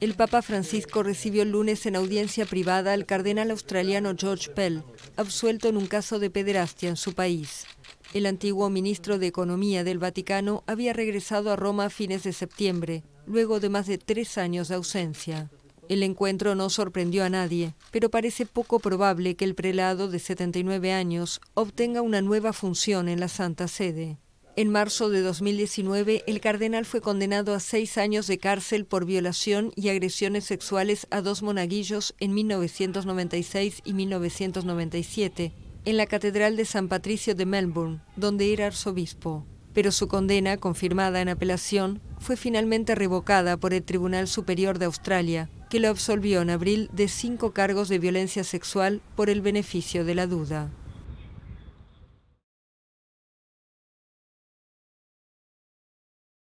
El Papa Francisco recibió el lunes en audiencia privada al cardenal australiano George Pell, absuelto en un caso de pederastia en su país. El antiguo ministro de Economía del Vaticano había regresado a Roma a fines de septiembre, luego de más de tres años de ausencia. El encuentro no sorprendió a nadie, pero parece poco probable que el prelado de 79 años obtenga una nueva función en la Santa Sede. En marzo de 2019, el cardenal fue condenado a seis años de cárcel por violación y agresiones sexuales a dos monaguillos en 1996 y 1997, en la Catedral de San Patricio de Melbourne, donde era arzobispo. Pero su condena, confirmada en apelación, fue finalmente revocada por el Tribunal Superior de Australia, que lo absolvió en abril de cinco cargos de violencia sexual por el beneficio de la duda.